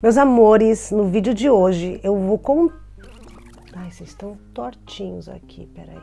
Meus amores, no vídeo de hoje eu vou com... Ai, vocês estão tortinhos aqui, peraí.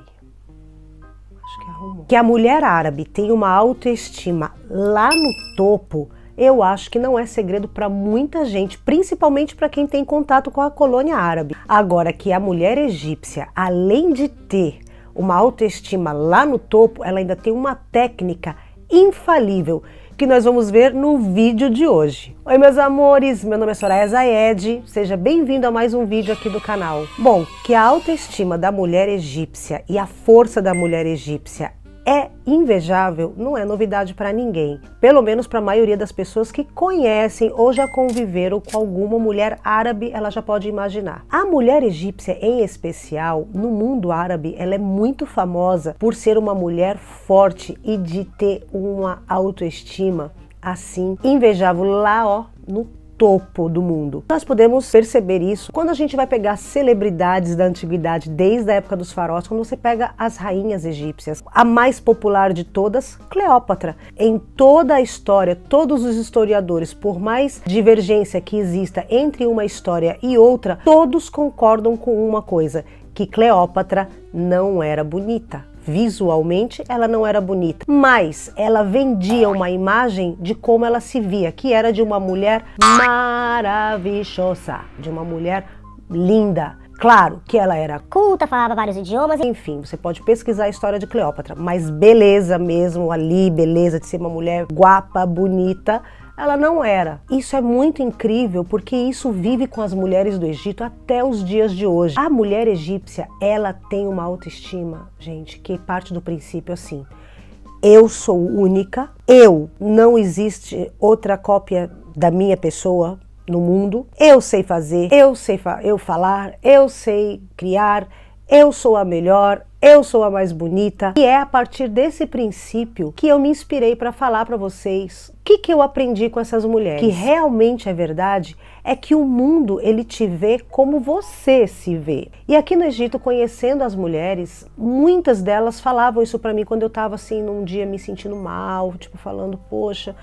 Acho que arrumou. Que a mulher árabe tem uma autoestima lá no topo, eu acho que não é segredo para muita gente, principalmente para quem tem contato com a colônia árabe. Agora que a mulher egípcia, além de ter uma autoestima lá no topo, ela ainda tem uma técnica infalível que nós vamos ver no vídeo de hoje. Oi meus amores, meu nome é Soraya Zayed, seja bem-vindo a mais um vídeo aqui do canal. Bom, que a autoestima da mulher egípcia e a força da mulher egípcia é invejável não é novidade para ninguém, pelo menos para a maioria das pessoas que conhecem ou já conviveram com alguma mulher árabe, ela já pode imaginar. A mulher egípcia em especial, no mundo árabe, ela é muito famosa por ser uma mulher forte e de ter uma autoestima assim invejável lá, ó, no topo do mundo. Nós podemos perceber isso quando a gente vai pegar celebridades da antiguidade, desde a época dos faróis, quando você pega as rainhas egípcias. A mais popular de todas, Cleópatra. Em toda a história, todos os historiadores, por mais divergência que exista entre uma história e outra, todos concordam com uma coisa, que Cleópatra não era bonita. Visualmente, ela não era bonita, mas ela vendia uma imagem de como ela se via, que era de uma mulher maravilhosa, de uma mulher linda. Claro que ela era culta, falava vários idiomas. Enfim, você pode pesquisar a história de Cleópatra, mas beleza mesmo ali, beleza de ser uma mulher guapa, bonita, ela não era. Isso é muito incrível porque isso vive com as mulheres do Egito até os dias de hoje. A mulher egípcia, ela tem uma autoestima, gente, que parte do princípio assim: eu sou única, eu não existe outra cópia da minha pessoa no mundo. Eu sei fazer, eu sei fa eu falar, eu sei criar, eu sou a melhor, eu sou a mais bonita. E é a partir desse princípio que eu me inspirei para falar para vocês que, que eu aprendi com essas mulheres? Que realmente é verdade é que o mundo ele te vê como você se vê. E aqui no Egito, conhecendo as mulheres, muitas delas falavam isso para mim quando eu estava assim num dia me sentindo mal, tipo falando, poxa,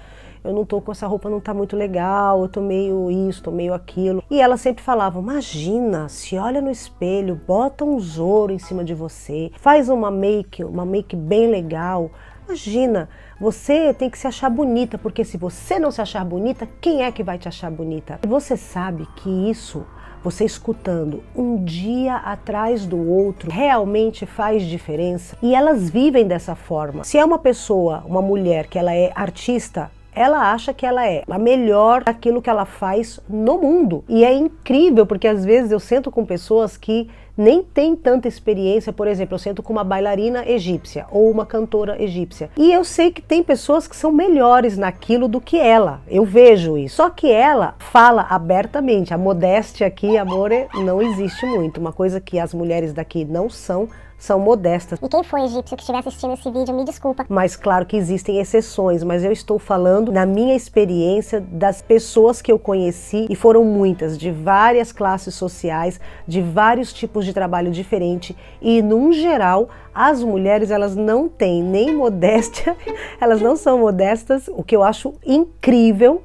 eu não tô com essa roupa, não tá muito legal, eu tô meio isso, tô meio aquilo. E elas sempre falavam: imagina, se olha no espelho, bota um zoro em cima de você, faz uma make, uma make bem legal, imagina. Você tem que se achar bonita, porque se você não se achar bonita, quem é que vai te achar bonita? você sabe que isso, você escutando um dia atrás do outro, realmente faz diferença. E elas vivem dessa forma. Se é uma pessoa, uma mulher que ela é artista, ela acha que ela é a melhor daquilo que ela faz no mundo. E é incrível, porque às vezes eu sento com pessoas que nem tem tanta experiência, por exemplo, eu sento com uma bailarina egípcia ou uma cantora egípcia. E eu sei que tem pessoas que são melhores naquilo do que ela. Eu vejo isso. Só que ela fala abertamente. A modéstia aqui, amor, é, não existe muito. Uma coisa que as mulheres daqui não são são modestas. E quem foi egípcio que estiver assistindo esse vídeo, me desculpa. Mas claro que existem exceções, mas eu estou falando na minha experiência das pessoas que eu conheci e foram muitas, de várias classes sociais, de vários tipos de de trabalho diferente e, num geral, as mulheres elas não têm nem modéstia, elas não são modestas, o que eu acho incrível,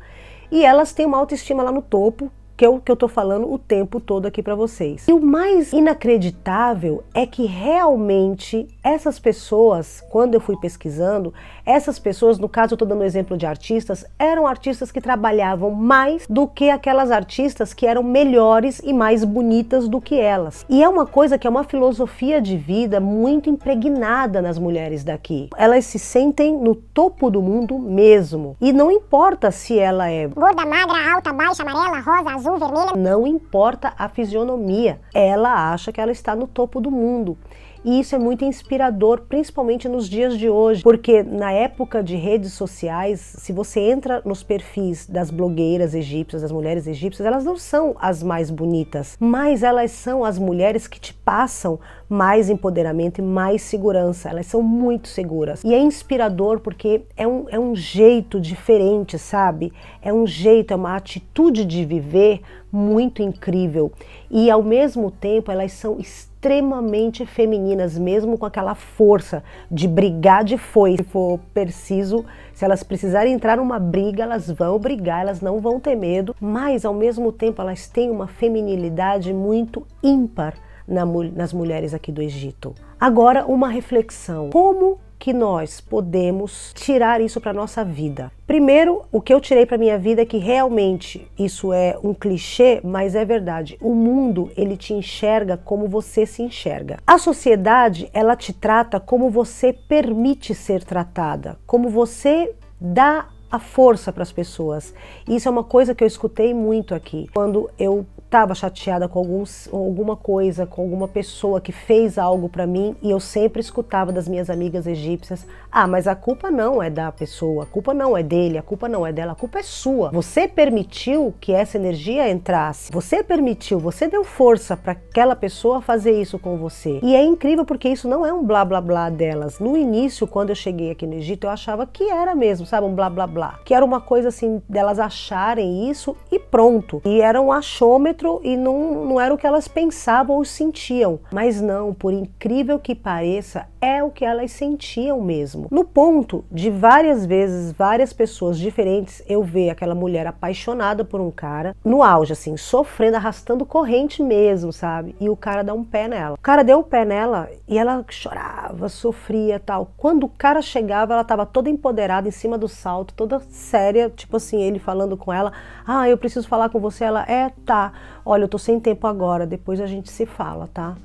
e elas têm uma autoestima lá no topo que é o que eu tô falando o tempo todo aqui para vocês. E o mais inacreditável é que realmente essas pessoas, quando eu fui pesquisando, essas pessoas, no caso eu tô dando um exemplo de artistas, eram artistas que trabalhavam mais do que aquelas artistas que eram melhores e mais bonitas do que elas. E é uma coisa que é uma filosofia de vida muito impregnada nas mulheres daqui. Elas se sentem no topo do mundo mesmo. E não importa se ela é gorda, magra, alta, baixa, amarela, rosa, azul, azul, vermelha. Não importa a fisionomia, ela acha que ela está no topo do mundo. E isso é muito inspirador, principalmente nos dias de hoje, porque na época de redes sociais, se você entra nos perfis das blogueiras egípcias, das mulheres egípcias, elas não são as mais bonitas, mas elas são as mulheres que te passam mais empoderamento e mais segurança. Elas são muito seguras. E é inspirador porque é um, é um jeito diferente, sabe? É um jeito, é uma atitude de viver muito incrível. E ao mesmo tempo, elas são extremamente femininas, mesmo com aquela força de brigar de foi. Se for preciso, se elas precisarem entrar numa briga, elas vão brigar, elas não vão ter medo, mas ao mesmo tempo, elas têm uma feminilidade muito ímpar na, nas mulheres aqui do Egito. Agora, uma reflexão: como que nós podemos tirar isso para nossa vida? Primeiro, o que eu tirei para minha vida é que realmente isso é um clichê, mas é verdade. O mundo, ele te enxerga como você se enxerga. A sociedade, ela te trata como você permite ser tratada, como você dá a força para as pessoas. Isso é uma coisa que eu escutei muito aqui. Quando eu estava chateada com alguns, alguma coisa, com alguma pessoa que fez algo para mim e eu sempre escutava das minhas amigas egípcias: "Ah, mas a culpa não é da pessoa, a culpa não é dele, a culpa não é dela, a culpa é sua. Você permitiu que essa energia entrasse. Você permitiu, você deu força para aquela pessoa fazer isso com você". E é incrível porque isso não é um blá blá blá delas. No início, quando eu cheguei aqui no Egito, eu achava que era mesmo, sabe, um blá blá blá, que era uma coisa assim delas acharem isso e pronto. E era um achômetro e não, não era o que elas pensavam ou sentiam. Mas não, por incrível que pareça, é o que elas sentiam mesmo. No ponto de várias vezes, várias pessoas diferentes, eu ver aquela mulher apaixonada por um cara, no auge, assim, sofrendo, arrastando corrente mesmo, sabe? E o cara dá um pé nela. O cara deu o um pé nela e ela chorava sofria tal. Quando o cara chegava, ela estava toda empoderada em cima do salto, toda séria, tipo assim, ele falando com ela: Ah, eu preciso falar com você. Ela: É, tá. Olha, eu tô sem tempo agora, depois a gente se fala, tá?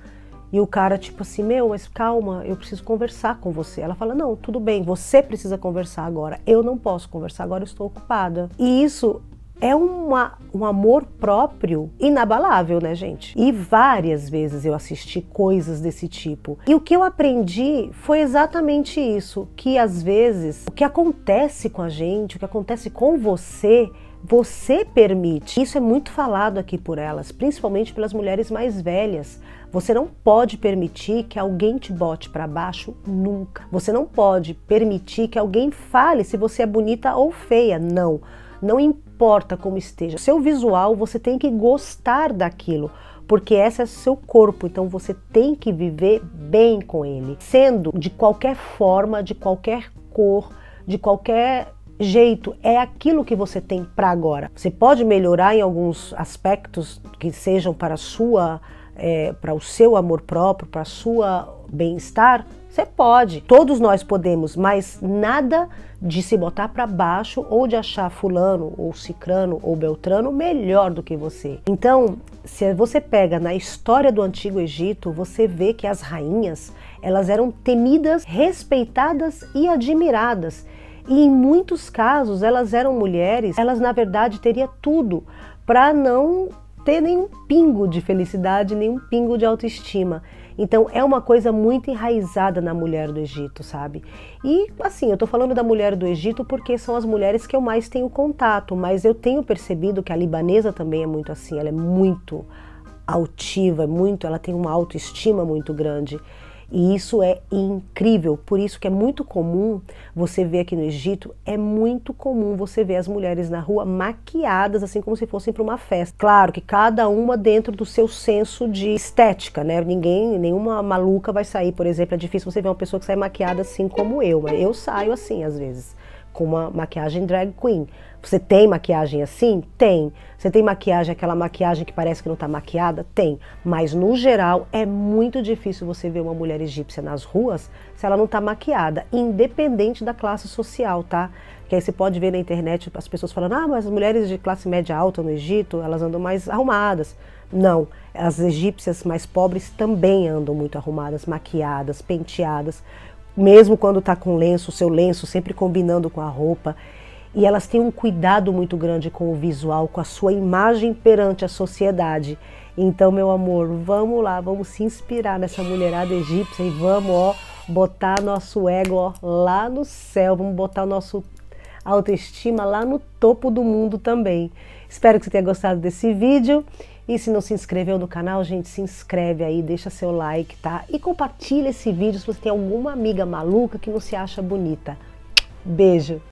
E o cara, tipo assim, meu, mas calma, eu preciso conversar com você. Ela fala: Não, tudo bem, você precisa conversar agora. Eu não posso conversar agora, eu estou ocupada. E isso é uma, um amor próprio inabalável, né, gente? E várias vezes eu assisti coisas desse tipo. E o que eu aprendi foi exatamente isso: que às vezes o que acontece com a gente, o que acontece com você, você permite. Isso é muito falado aqui por elas, principalmente pelas mulheres mais velhas. Você não pode permitir que alguém te bote para baixo nunca. Você não pode permitir que alguém fale se você é bonita ou feia. Não. Não importa importa como esteja. Seu visual, você tem que gostar daquilo, porque esse é seu corpo, então você tem que viver bem com ele, sendo de qualquer forma, de qualquer cor, de qualquer jeito, é aquilo que você tem para agora. Você pode melhorar em alguns aspectos que sejam para sua, é, para o seu amor próprio, para a sua bem-estar? Você pode, todos nós podemos, mas nada de se botar para baixo ou de achar fulano ou cicrano ou beltrano melhor do que você. Então, se você pega na história do antigo Egito, você vê que as rainhas, elas eram temidas, respeitadas e admiradas. E em muitos casos, elas eram mulheres, elas na verdade teria tudo para não ter nenhum pingo de felicidade, nenhum pingo de autoestima. Então é uma coisa muito enraizada na mulher do Egito, sabe? E assim, eu tô falando da mulher do Egito porque são as mulheres que eu mais tenho contato, mas eu tenho percebido que a libanesa também é muito assim, ela é muito altiva, é muito, ela tem uma autoestima muito grande. E isso é incrível, por isso que é muito comum você ver aqui no Egito, é muito comum você ver as mulheres na rua maquiadas assim como se fossem para uma festa. Claro que cada uma dentro do seu senso de estética, né? Ninguém, nenhuma maluca vai sair, por exemplo, é difícil você ver uma pessoa que sai maquiada assim como eu, mas eu saio assim às vezes com uma maquiagem drag queen. Você tem maquiagem assim? Tem. Você tem maquiagem, aquela maquiagem que parece que não está maquiada? Tem. Mas no geral é muito difícil você ver uma mulher egípcia nas ruas se ela não está maquiada, independente da classe social, tá? Que aí você pode ver na internet as pessoas falando: ah, mas as mulheres de classe média alta no Egito elas andam mais arrumadas. Não, as egípcias mais pobres também andam muito arrumadas, maquiadas, penteadas mesmo quando está com lenço, seu lenço sempre combinando com a roupa. E elas têm um cuidado muito grande com o visual, com a sua imagem perante a sociedade. Então, meu amor, vamos lá, vamos se inspirar nessa mulherada egípcia e vamos, ó, botar nosso ego ó, lá no céu, vamos botar nosso autoestima lá no topo do mundo também. Espero que você tenha gostado desse vídeo. E se não se inscreveu no canal, gente, se inscreve aí, deixa seu like, tá? E compartilha esse vídeo se você tem alguma amiga maluca que não se acha bonita. Beijo!